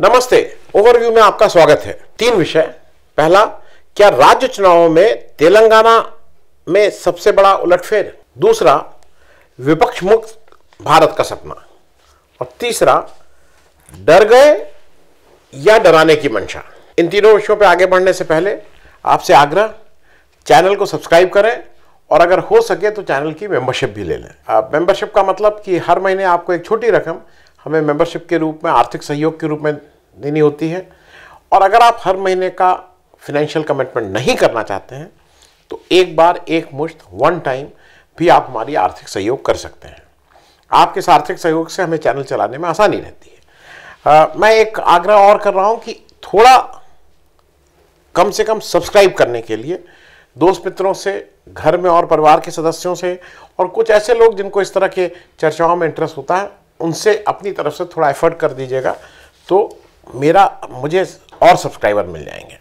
नमस्ते ओवरव्यू में आपका स्वागत है तीन विषय पहला क्या राज्य चुनावों में तेलंगाना में सबसे बड़ा उलटफेर दूसरा विपक्ष मुक्त भारत का सपना और तीसरा डर गए या डराने की मंशा इन तीनों विषयों पर आगे बढ़ने से पहले आपसे आग्रह चैनल को सब्सक्राइब करें और अगर हो सके तो चैनल की मेंबरशिप भी ले लें मेंबरशिप का मतलब कि हर महीने आपको एक छोटी रकम हमें मेंबरशिप के रूप में आर्थिक सहयोग के रूप में देनी होती है और अगर आप हर महीने का फिनेंशियल कमिटमेंट नहीं करना चाहते हैं तो एक बार एक मुश्त वन टाइम भी आप हमारी आर्थिक सहयोग कर सकते हैं आपके इस आर्थिक सहयोग से हमें चैनल चलाने में आसानी रहती है आ, मैं एक आग्रह और कर रहा हूँ कि थोड़ा कम से कम सब्सक्राइब करने के लिए दोस्त मित्रों से घर में और परिवार के सदस्यों से और कुछ ऐसे लोग जिनको इस तरह के चर्चाओं में इंटरेस्ट होता है उनसे अपनी तरफ से थोड़ा एफर्ट कर दीजिएगा तो मेरा मुझे और सब्सक्राइबर मिल जाएंगे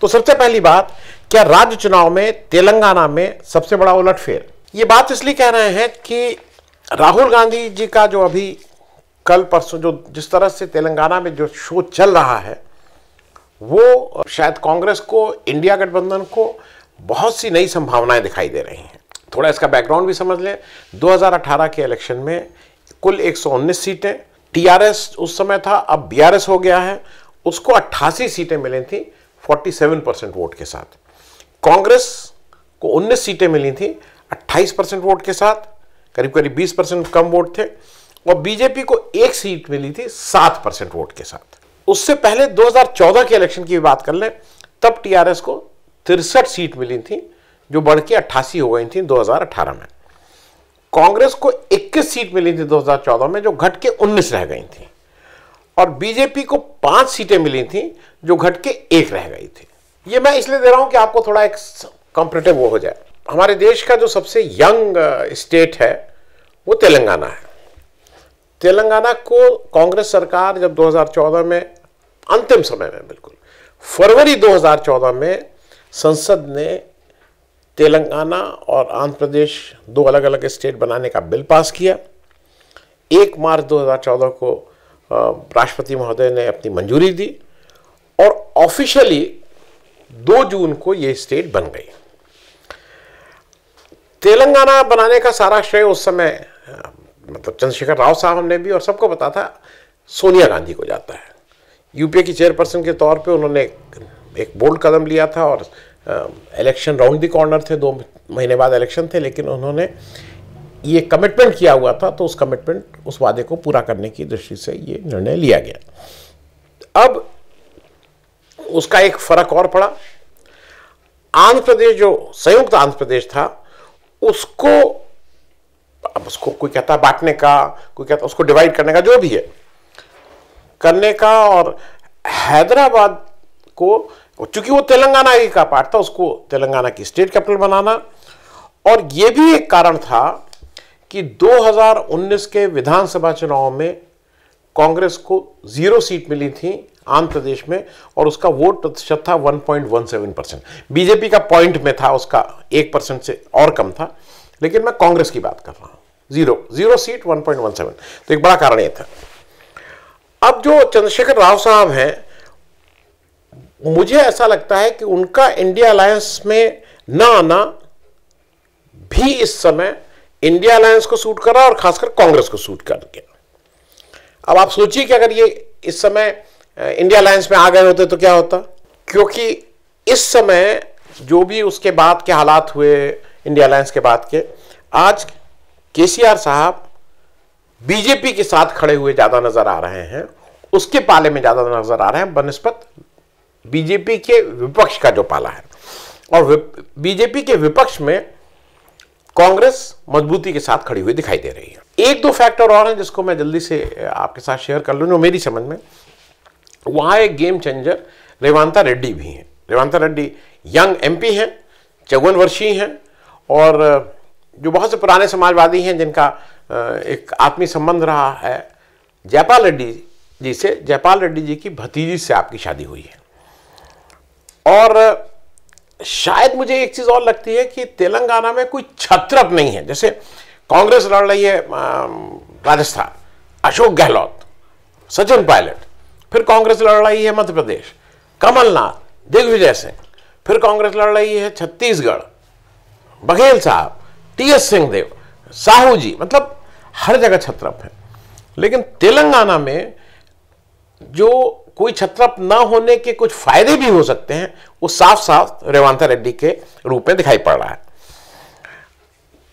तो सबसे पहली बात क्या राज्य चुनाव में तेलंगाना में सबसे बड़ा उलटफेर ये बात इसलिए कह रहे हैं कि राहुल गांधी जी का जो अभी कल परसों जो जिस तरह से तेलंगाना में जो शो चल रहा है वो शायद कांग्रेस को इंडिया गठबंधन को बहुत सी नई संभावनाएं दिखाई दे रही हैं थोड़ा इसका बैकग्राउंड भी समझ लें 2018 के इलेक्शन में कुल एक सीटें टीआरएस उस समय था अब बीआरएस हो गया है उसको 88 सीटें मिली थी 47 परसेंट वोट के साथ कांग्रेस को 19 सीटें मिली थी 28 परसेंट वोट के साथ करीब करीब 20 परसेंट कम वोट थे और बीजेपी को एक सीट मिली थी 7 परसेंट वोट के साथ उससे पहले 2014 के इलेक्शन की बात कर लें तब टीआरएस को तिरसठ सीट मिली थी जो बढ़ के अट्ठासी हो गई थी 2018 में कांग्रेस को 21 सीट मिली थी 2014 में जो घट के 19 रह गई थी और बीजेपी को पांच सीटें मिली थी जो घट के एक रह गई थी ये मैं इसलिए दे रहा हूं कि आपको थोड़ा एक कॉम्पिटेटिव वो हो जाए हमारे देश का जो सबसे यंग स्टेट uh, है वो तेलंगाना है तेलंगाना को कांग्रेस सरकार जब 2014 में अंतिम समय में बिल्कुल फरवरी 2014 में संसद ने तेलंगाना और आंध्र प्रदेश दो अलग अलग स्टेट बनाने का बिल पास किया एक मार्च 2014 को राष्ट्रपति महोदय ने अपनी मंजूरी दी और ऑफिशियली 2 जून को ये स्टेट बन गई तेलंगाना बनाने का सारा श्रेय उस समय मतलब चंद्रशेखर राव साहब ने भी और सबको बता था सोनिया गांधी को जाता है यूपीए की चेयरपर्सन के तौर पे उन्होंने एक बोल्ड कदम लिया था और इलेक्शन राउंड द कॉर्नर थे दो महीने बाद इलेक्शन थे लेकिन उन्होंने ये कमिटमेंट किया हुआ था तो उस कमिटमेंट उस वादे को पूरा करने की दृष्टि से ये निर्णय लिया गया अब उसका एक फर्क और पड़ा आंध्र प्रदेश जो संयुक्त आंध्र प्रदेश था उसको अब उसको कोई कहता बांटने का कोई कहता उसको डिवाइड करने का जो भी है करने का और हैदराबाद को चूंकि वो तेलंगाना ही का पार्ट था उसको तेलंगाना की स्टेट कैपिटल बनाना और ये भी एक कारण था कि 2019 के विधानसभा चुनाव में कांग्रेस को जीरो सीट मिली थी आंध्र प्रदेश में और उसका वोट प्रतिशत था 1.17 परसेंट बीजेपी का पॉइंट में था उसका एक परसेंट से और कम था लेकिन मैं कांग्रेस की बात कर रहा हूं जीरो जीरो सीट 1.17 तो एक बड़ा कारण यह था अब जो चंद्रशेखर राव साहब हैं मुझे ऐसा लगता है कि उनका इंडिया अलायंस में ना आना भी इस समय इंडिया अलायंस को सूट कर रहा और खासकर कांग्रेस को सूट कर गया अब आप सोचिए कि अगर ये इस समय इंडिया अलायंस में आ गए होते तो क्या होता क्योंकि इस समय जो भी उसके बाद के हालात हुए इंडिया अलायंस के बाद के आज के साहब बीजेपी के साथ खड़े हुए ज़्यादा नज़र आ रहे हैं उसके पाले में ज़्यादा नज़र आ रहे हैं बनस्पत बीजेपी के विपक्ष का जो पाला है और बीजेपी के विपक्ष में कांग्रेस मजबूती के साथ खड़ी हुई दिखाई दे रही है एक दो फैक्टर और हैं जिसको मैं जल्दी से आपके साथ शेयर कर लूँ जो मेरी समझ में वहाँ एक गेम चेंजर रेवांता रेड्डी भी हैं रेवांता रेड्डी यंग एमपी हैं चौवन वर्षीय हैं और जो बहुत से पुराने समाजवादी हैं जिनका एक आत्मी संबंध रहा है जयपाल रेड्डी जी से जयपाल रेड्डी जी की भतीजी से आपकी शादी हुई है और शायद मुझे एक चीज़ और लगती है कि तेलंगाना में कोई छत्रप नहीं है जैसे कांग्रेस लड़ रही है राजस्थान अशोक गहलोत सचिन पायलट फिर कांग्रेस लड़ रही है मध्य प्रदेश कमलनाथ दिग्विजय सिंह फिर कांग्रेस लड़ रही है छत्तीसगढ़ बघेल साहब टी एस सिंहदेव साहू जी मतलब हर जगह छत्रप है लेकिन तेलंगाना में जो कोई छत्रप न होने के कुछ फायदे भी हो सकते हैं वो साफ साफ रेवांता रेड्डी के रूप में दिखाई पड़ रहा है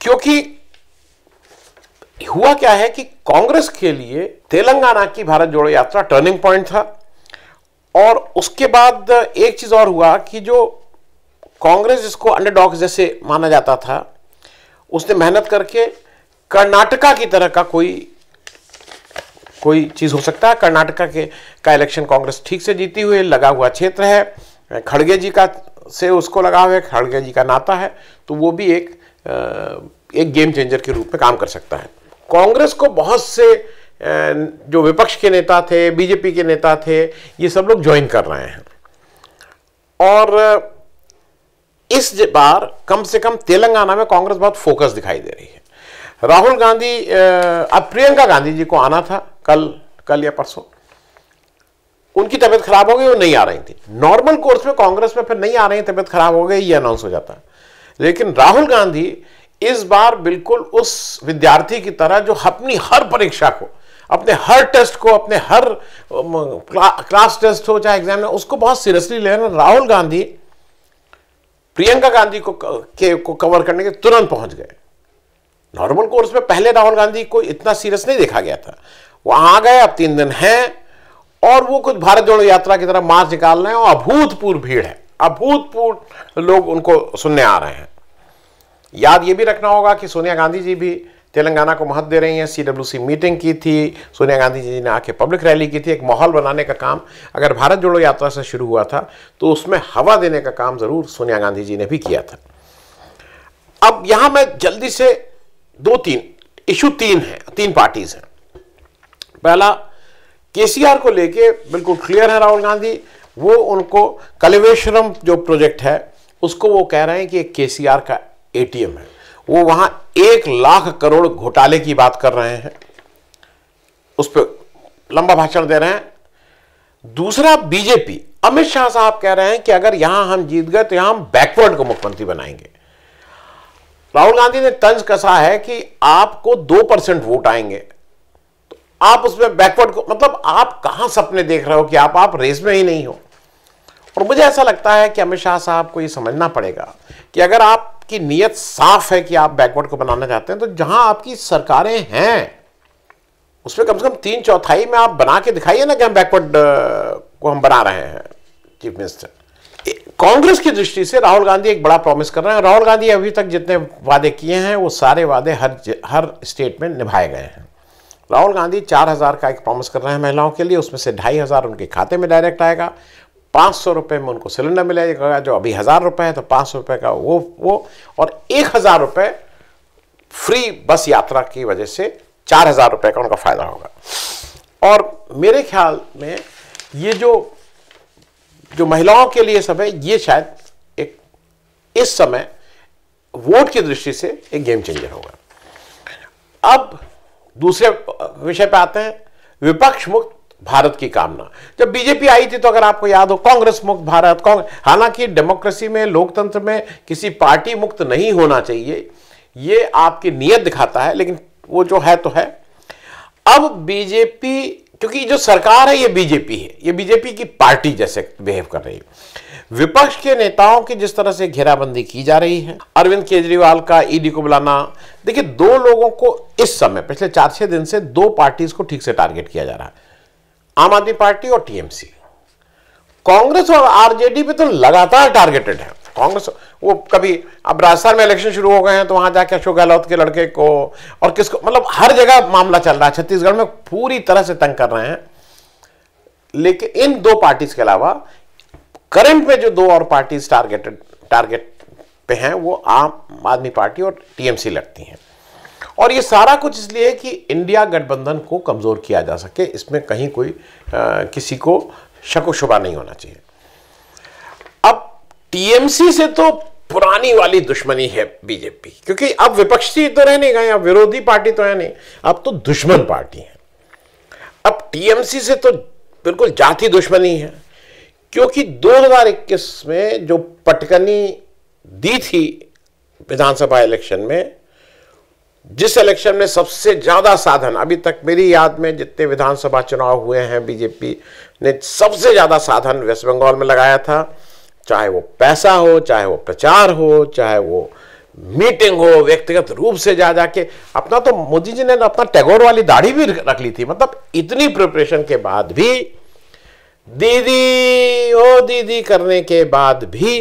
क्योंकि हुआ क्या है कि कांग्रेस के लिए तेलंगाना की भारत जोड़ो यात्रा टर्निंग पॉइंट था और उसके बाद एक चीज़ और हुआ कि जो कांग्रेस जिसको अंडरडॉग जैसे माना जाता था उसने मेहनत करके कर्नाटका की तरह का कोई कोई चीज़ हो सकता है कर्नाटका के का इलेक्शन कांग्रेस ठीक से जीती हुई लगा हुआ क्षेत्र है खड़गे जी का से उसको लगा हुआ है खड़गे जी का नाता है तो वो भी एक एक गेम चेंजर के रूप में काम कर सकता है कांग्रेस को बहुत से जो विपक्ष के नेता थे बीजेपी के नेता थे ये सब लोग ज्वाइन कर रहे हैं और इस बार कम से कम तेलंगाना में कांग्रेस बहुत फोकस दिखाई दे रही है राहुल गांधी अब प्रियंका गांधी जी को आना था कल कल या परसों उनकी तबीयत खराब हो गई वो नहीं आ रही थी नॉर्मल कोर्स में कांग्रेस में फिर नहीं आ रही तबीयत खराब हो गई ये अनाउंस हो जाता है लेकिन राहुल गांधी इस बार बिल्कुल उस विद्यार्थी की तरह जो अपनी हर परीक्षा को अपने हर टेस्ट को अपने हर क्ला, क्लास टेस्ट हो चाहे एग्जाम उसको बहुत सीरियसली ले रहे राहुल गांधी प्रियंका गांधी को के को कवर करने के तुरंत पहुंच गए नॉर्मल कोर्स में पहले राहुल गांधी को इतना सीरियस नहीं देखा गया था वहाँ गए अब तीन दिन हैं और वो कुछ भारत जोड़ो यात्रा की तरह मार्च निकाल रहे हैं और अभूतपूर्व भीड़ है अभूतपूर्व लोग उनको सुनने आ रहे हैं याद ये भी रखना होगा कि सोनिया गांधी जी भी तेलंगाना को महत्व दे रही हैं सी मीटिंग की थी सोनिया गांधी जी ने आके पब्लिक रैली की थी एक माहौल बनाने का काम अगर भारत जोड़ो यात्रा से शुरू हुआ था तो उसमें हवा देने का काम ज़रूर सोनिया गांधी जी ने भी किया था अब यहाँ मैं जल्दी से दो तीन इशू तीन है तीन पार्टीज़ हैं पहला केसीआर को लेके बिल्कुल क्लियर है राहुल गांधी वो उनको कलेवेश्वरम जो प्रोजेक्ट है उसको वो कह रहे हैं कि केसीआर का एटीएम है वो वहां एक लाख करोड़ घोटाले की बात कर रहे हैं उस पर लंबा भाषण दे रहे हैं दूसरा बीजेपी अमित शाह साहब कह रहे हैं कि अगर यहां हम जीत गए तो यहां बैकवर्ड को मुख्यमंत्री बनाएंगे राहुल गांधी ने तंज कसा है कि आपको दो परसेंट वोट आएंगे आप उसमें बैकवर्ड को मतलब आप कहां सपने देख रहे हो कि आप आप रेस में ही नहीं हो और मुझे ऐसा लगता है कि अमित शाह साहब को यह समझना पड़ेगा कि अगर आपकी नीयत साफ है कि आप बैकवर्ड को बनाना चाहते हैं तो जहां आपकी सरकारें हैं उसमें कम से कम तीन चौथाई में आप बना के दिखाइए ना कि हम बैकवर्ड को हम बना रहे हैं चीफ मिनिस्टर कांग्रेस की दृष्टि से राहुल गांधी एक बड़ा प्रॉमिस कर रहे हैं राहुल गांधी अभी तक जितने वादे किए हैं वो सारे वादे हर हर स्टेट में निभाए गए हैं राहुल गांधी चार हज़ार का एक प्रॉमिस कर रहे हैं महिलाओं के लिए उसमें से ढाई हज़ार उनके खाते में डायरेक्ट आएगा पाँच सौ रुपये में उनको सिलेंडर मिलेगा जो अभी हज़ार रुपये है तो पाँच सौ रुपये का वो वो और एक हज़ार रुपये फ्री बस यात्रा की वजह से चार हज़ार रुपये का उनका फ़ायदा होगा और मेरे ख्याल में ये जो जो महिलाओं के लिए सब है ये शायद एक इस समय वोट की दृष्टि से एक गेम चेंजर होगा अब दूसरे विषय पे आते हैं विपक्ष मुक्त भारत की कामना जब बीजेपी आई थी तो अगर आपको याद हो कांग्रेस मुक्त भारत कांग्रेस हालांकि डेमोक्रेसी में लोकतंत्र में किसी पार्टी मुक्त नहीं होना चाहिए ये आपकी नीयत दिखाता है लेकिन वो जो है तो है अब बीजेपी क्योंकि जो सरकार है ये बीजेपी है ये बीजेपी की पार्टी जैसे बिहेव कर रही है विपक्ष के नेताओं की जिस तरह से घेराबंदी की जा रही है अरविंद केजरीवाल का ईडी e को बुलाना देखिए दो लोगों को इस समय पिछले चार छह दिन से दो पार्टीज को ठीक से टारगेट किया जा रहा है आम आदमी पार्टी और टीएमसी कांग्रेस और आरजेडी पे तो लगातार टारगेटेड है कांग्रेस वो कभी अब राजस्थान में इलेक्शन शुरू हो गए हैं तो वहां जाके अशोक गहलोत के लड़के को और किसको मतलब हर जगह मामला चल रहा है छत्तीसगढ़ में पूरी तरह से तंग कर रहे हैं लेकिन इन दो पार्टीज के अलावा करंट में जो दो और पार्टीज टारगेटेड टारगेट पे हैं वो आम आदमी पार्टी और टीएमसी लगती हैं और ये सारा कुछ इसलिए कि इंडिया गठबंधन को कमज़ोर किया जा सके इसमें कहीं कोई आ, किसी को शको शुबा नहीं होना चाहिए अब टीएमसी से तो पुरानी वाली दुश्मनी है बीजेपी क्योंकि अब विपक्षी तो रह नहीं गए अब विरोधी पार्टी तो है नहीं अब तो दुश्मन पार्टी है अब टीएमसी से तो बिल्कुल जाति दुश्मनी है क्योंकि 2021 में जो पटकनी दी थी विधानसभा इलेक्शन में जिस इलेक्शन में सबसे ज़्यादा साधन अभी तक मेरी याद में जितने विधानसभा चुनाव हुए हैं बीजेपी ने सबसे ज़्यादा साधन वेस्ट बंगाल में लगाया था चाहे वो पैसा हो चाहे वो प्रचार हो चाहे वो मीटिंग हो व्यक्तिगत रूप से जा जाके अपना तो मोदी जी ने अपना टैगोर वाली दाढ़ी भी रख ली थी मतलब इतनी प्रिपरेशन के बाद भी दीदी ओ दीदी करने के बाद भी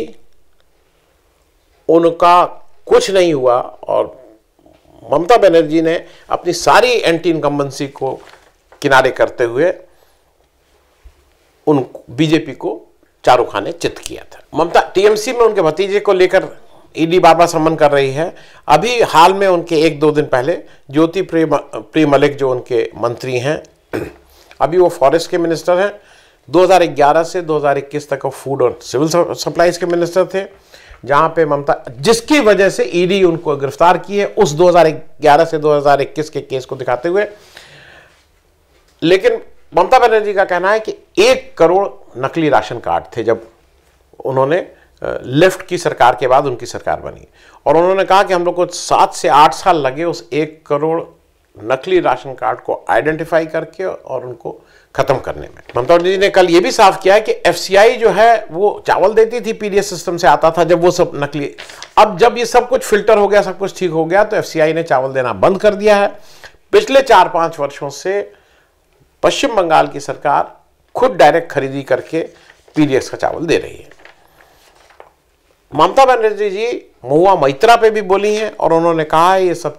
उनका कुछ नहीं हुआ और ममता बनर्जी ने अपनी सारी एंटी इनकम्बेंसी को किनारे करते हुए उन बीजेपी को खान ने चित किया था ममता टीएमसी में उनके भतीजे को लेकर ईडी e बाबा समन कर रही है अभी हाल में उनके एक दो दिन पहले ज्योति प्रिय प्रिय मलिक जो उनके मंत्री हैं अभी वो फॉरेस्ट के मिनिस्टर हैं 2011 से 2021 तक वो फूड और सिविल सप्लाईज के मिनिस्टर थे जहां पे ममता जिसकी वजह से ईडी e उनको गिरफ्तार की है उस 2011 से 2021 के केस को दिखाते हुए लेकिन ममता बनर्जी का कहना है कि एक करोड़ नकली राशन कार्ड थे जब उन्होंने लेफ्ट की सरकार के बाद उनकी सरकार बनी और उन्होंने कहा कि हम लोग को सात से आठ साल लगे उस एक करोड़ नकली राशन कार्ड को आइडेंटिफाई करके और उनको खत्म करने में ममता जी ने कल ये भी साफ किया है कि एफ जो है वो चावल देती थी पीडीएस सिस्टम से आता था जब वो सब नकली अब जब ये सब कुछ फिल्टर हो गया सब कुछ ठीक हो गया तो एफ ने चावल देना बंद कर दिया है पिछले चार पांच वर्षों से पश्चिम बंगाल की सरकार खुद डायरेक्ट खरीदी करके पीडीएस का चावल दे रही है ममता बनर्जी जी महुआ मैत्रा पे भी बोली हैं और उन्होंने कहा है ये सब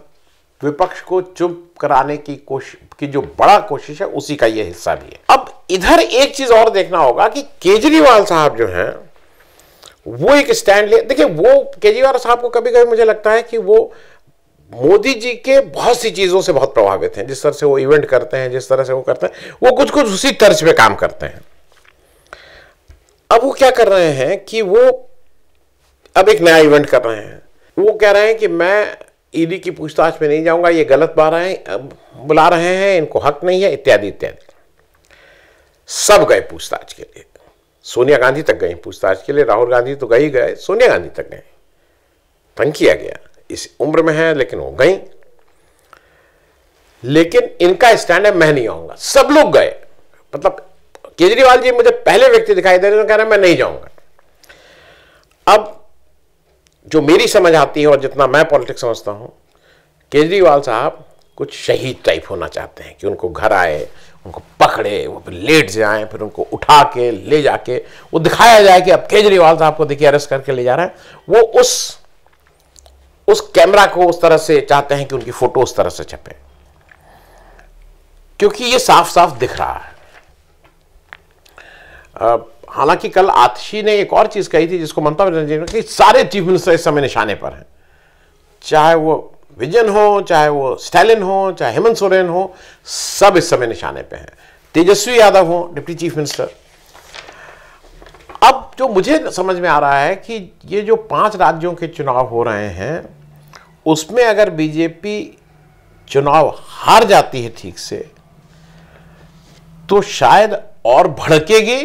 विपक्ष को चुप कराने की कोशिश की जो बड़ा कोशिश है उसी का यह हिस्सा भी है अब इधर एक चीज और देखना होगा कि केजरीवाल साहब जो हैं वो एक स्टैंड ले देखिए वो केजरीवाल साहब को कभी कभी मुझे लगता है कि वो मोदी जी के बहुत सी चीज़ों से बहुत प्रभावित हैं जिस तरह से वो इवेंट करते हैं जिस तरह से वो करते हैं वो कुछ कुछ उसी तर्ज पे काम करते हैं अब वो क्या कर रहे हैं कि वो अब एक नया इवेंट कर रहे हैं वो कह रहे हैं कि मैं ईडी की पूछताछ में नहीं जाऊंगा ये गलत बा रहे हैं बुला रहे हैं इनको हक नहीं है इत्यादि इत्यादि सब गए पूछताछ के लिए सोनिया गांधी तक गई पूछताछ के लिए राहुल गांधी तो गई गए सोनिया गांधी तक गए तंग किया गया इस उम्र में है लेकिन वो गई लेकिन इनका स्टैंड है मैं नहीं आऊंगा सब लोग गए मतलब केजरीवाल जी मुझे पहले व्यक्ति दिखाई दे रहे हैं तो कह रहे मैं नहीं जाऊंगा अब जो मेरी समझ आती है और जितना मैं पॉलिटिक्स समझता हूँ केजरीवाल साहब कुछ शहीद टाइप होना चाहते हैं कि उनको घर आए उनको पकड़े वो फिर लेट से आए फिर उनको उठा के ले जाके वो दिखाया जाए कि अब केजरीवाल साहब को देखिए अरेस्ट करके ले जा रहे हैं वो उस उस कैमरा को उस तरह से चाहते हैं कि उनकी फोटो उस तरह से छपे क्योंकि ये साफ साफ दिख रहा है हालांकि कल आतशी ने एक और चीज़ कही थी जिसको ममता बनर्जी ने कही सारे चीफ मिनिस्टर इस समय निशाने पर हैं चाहे वो विजन हो चाहे वो स्टैलिन हो चाहे हेमंत सोरेन हो सब इस समय निशाने पर हैं तेजस्वी यादव हो डिप्टी चीफ मिनिस्टर अब जो मुझे समझ में आ रहा है कि ये जो पांच राज्यों के चुनाव हो रहे हैं उसमें अगर बीजेपी चुनाव हार जाती है ठीक से तो शायद और भड़केगी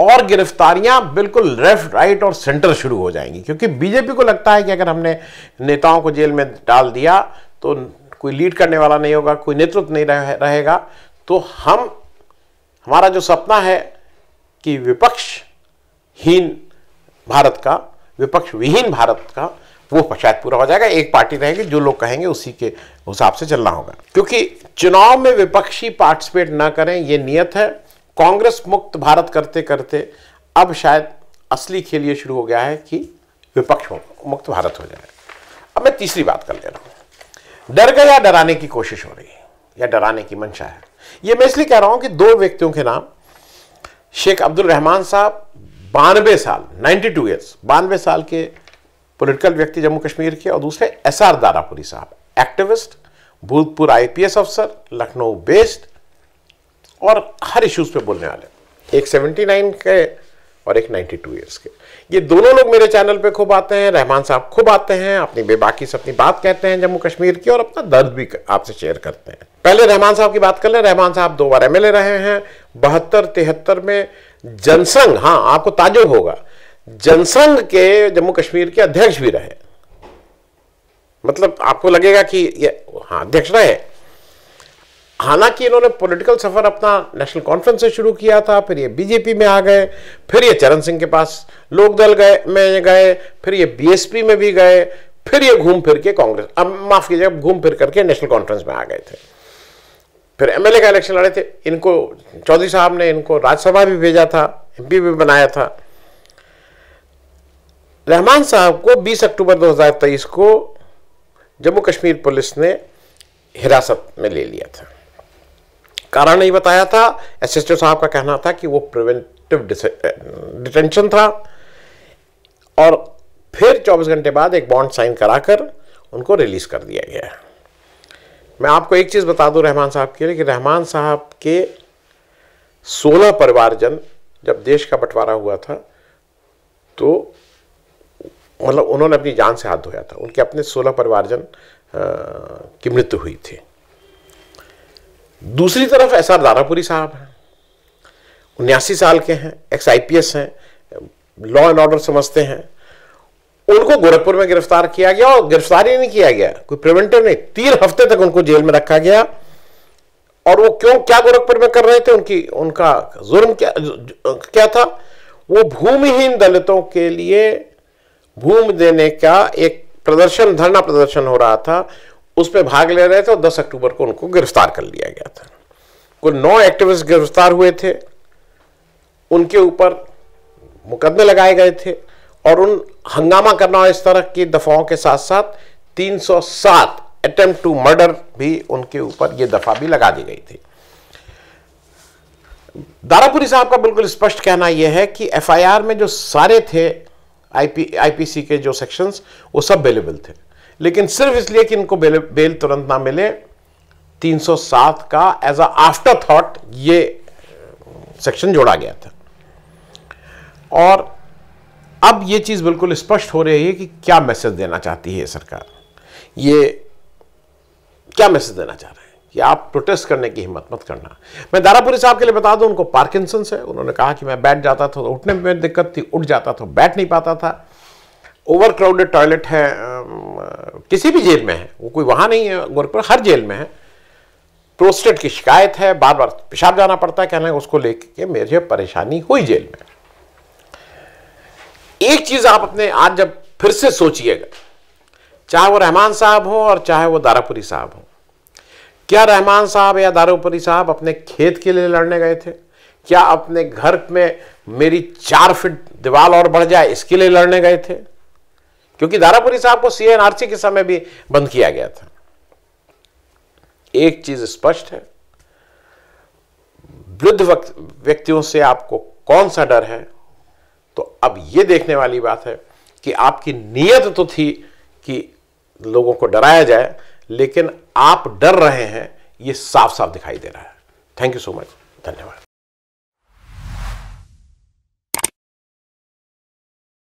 और गिरफ्तारियां बिल्कुल लेफ्ट राइट और सेंटर शुरू हो जाएंगी क्योंकि बीजेपी को लगता है कि अगर हमने नेताओं को जेल में डाल दिया तो कोई लीड करने वाला नहीं होगा कोई नेतृत्व नहीं रहेगा तो हम हमारा जो सपना है कि विपक्षहीन भारत का विपक्ष विहीन भारत का वो शायद पूरा हो जाएगा एक पार्टी रहेगी जो लोग कहेंगे उसी के हिसाब से चलना होगा क्योंकि चुनाव में विपक्षी पार्टिसिपेट ना करें ये नियत है कांग्रेस मुक्त भारत करते करते अब शायद असली खेल ये शुरू हो गया है कि विपक्ष मुक्त भारत हो जाए अब मैं तीसरी बात कर ले रहा हूँ डर गए या डराने की कोशिश हो रही है या डराने की मंशा है ये मैं इसलिए कह रहा हूँ कि दो व्यक्तियों के नाम शेख अब्दुल रहमान साहब बानवे साल 92 टू ईयर्स बानवे साल के पॉलिटिकल व्यक्ति जम्मू कश्मीर के और दूसरे एस आर दारापुरी साहब एक्टिविस्ट भूतपूर्व आईपीएस अफसर लखनऊ बेस्ड और हर इश्यूज पे बोलने वाले एक 79 के और एक 92 इयर्स के ये दोनों लोग मेरे चैनल पे खूब आते हैं रहमान साहब खूब आते हैं अपनी बेबाकी से अपनी बात कहते हैं जम्मू कश्मीर की और अपना दर्द भी आपसे शेयर करते हैं पहले रहमान साहब की बात कर ले रहमान साहब दो बार एमएलए रहे हैं बहत्तर तिहत्तर में जनसंघ हाँ आपको ताजुब होगा जनसंघ के जम्मू कश्मीर के अध्यक्ष भी रहे मतलब आपको लगेगा कि ये हाँ अध्यक्ष रहे हालांकि इन्होंने पॉलिटिकल सफ़र अपना नेशनल कॉन्फ्रेंस से शुरू किया था फिर ये बीजेपी में आ गए फिर ये चरण सिंह के पास लोकदल गए में गए फिर ये बीएसपी में भी गए फिर ये घूम फिर के कांग्रेस अब माफ़ कीजिएगा घूम फिर करके नेशनल कॉन्फ्रेंस में आ गए थे फिर एमएलए का इलेक्शन लड़े थे इनको चौधरी साहब ने इनको राज्यसभा भी भेजा था एमपी भी बनाया था रहमान साहब को 20 अक्टूबर 2023 को जम्मू कश्मीर पुलिस ने हिरासत में ले लिया था कारण नहीं बताया था एस साहब का कहना था कि वो प्रिवेंटिव डिटेंशन था और फिर 24 घंटे बाद एक बॉन्ड साइन कराकर उनको रिलीज़ कर दिया गया मैं आपको एक चीज़ बता दूं रहमान साहब के लिए कि रहमान साहब के 16 परिवारजन जब देश का बंटवारा हुआ था तो मतलब उन्होंने अपनी जान से हाथ धोया था उनके अपने 16 परिवारजन की मृत्यु हुई थी दूसरी तरफ एस आर दारापुरी साहब हैं उन्यासी साल के हैं एक्स आई पी एस हैं लॉ एंड ऑर्डर समझते हैं उनको गोरखपुर में गिरफ्तार किया गया और गिरफ्तारी नहीं किया गया कोई प्रिवेंटिव नहीं तीन हफ्ते तक उनको जेल में रखा गया और वो क्यों क्या गोरखपुर में कर रहे थे उनकी उनका जुर्म क्या क्या था वो भूमिहीन दलितों के लिए भूमि देने का एक प्रदर्शन धरना प्रदर्शन हो रहा था उसमें भाग ले रहे थे और 10 अक्टूबर को उनको गिरफ्तार कर लिया गया था कुल नौ एक्टिविस्ट गिरफ्तार हुए थे उनके ऊपर मुकदमे लगाए गए थे और उन हंगामा करना और इस तरह की दफाओं के साथ साथ 307 अटेम्प्ट टू मर्डर भी उनके ऊपर ये दफा भी लगा दी गई थी दारापुरी साहब का बिल्कुल स्पष्ट कहना यह है कि एफआईआर में जो सारे थे आईपी आईपीसी के जो सेक्शंस वो सब अवेलेबल थे लेकिन सिर्फ इसलिए कि इनको बेल बेल तुरंत ना मिले 307 का एज अ आफ्टर थॉट ये सेक्शन जोड़ा गया था और अब ये चीज़ बिल्कुल स्पष्ट हो रही है कि क्या मैसेज देना चाहती है सरकार ये क्या मैसेज देना चाह रहे हैं कि आप प्रोटेस्ट करने की हिम्मत मत करना मैं दारापुरी साहब के लिए बता दूं उनको पार्किंसन है उन्होंने कहा कि मैं बैठ जाता था तो उठने में दिक्कत थी उठ जाता तो बैठ नहीं पाता था ओवरक्राउडेड टॉयलेट है किसी भी जेल में है वो कोई वहाँ नहीं है गोरखपुर हर जेल में है प्रोस्टेट की शिकायत है बार बार पेशाब जाना पड़ता है कहना उसको लेके मेरे परेशानी हुई जेल में एक चीज़ आप अपने आज जब फिर से सोचिएगा चाहे वो रहमान साहब हो और चाहे वो दारापुरी साहब हो क्या रहमान साहब या दारापुरी साहब अपने खेत के लिए लड़ने गए थे क्या अपने घर में मेरी चार फिट दीवार और बढ़ जाए इसके लिए लड़ने गए थे क्योंकि दारापुरी साहब को सीएनआरसी के समय भी बंद किया गया था एक चीज स्पष्ट है वृद्ध व्यक्तियों से आपको कौन सा डर है तो अब यह देखने वाली बात है कि आपकी नीयत तो थी कि लोगों को डराया जाए लेकिन आप डर रहे हैं ये साफ साफ दिखाई दे रहा है थैंक यू सो मच धन्यवाद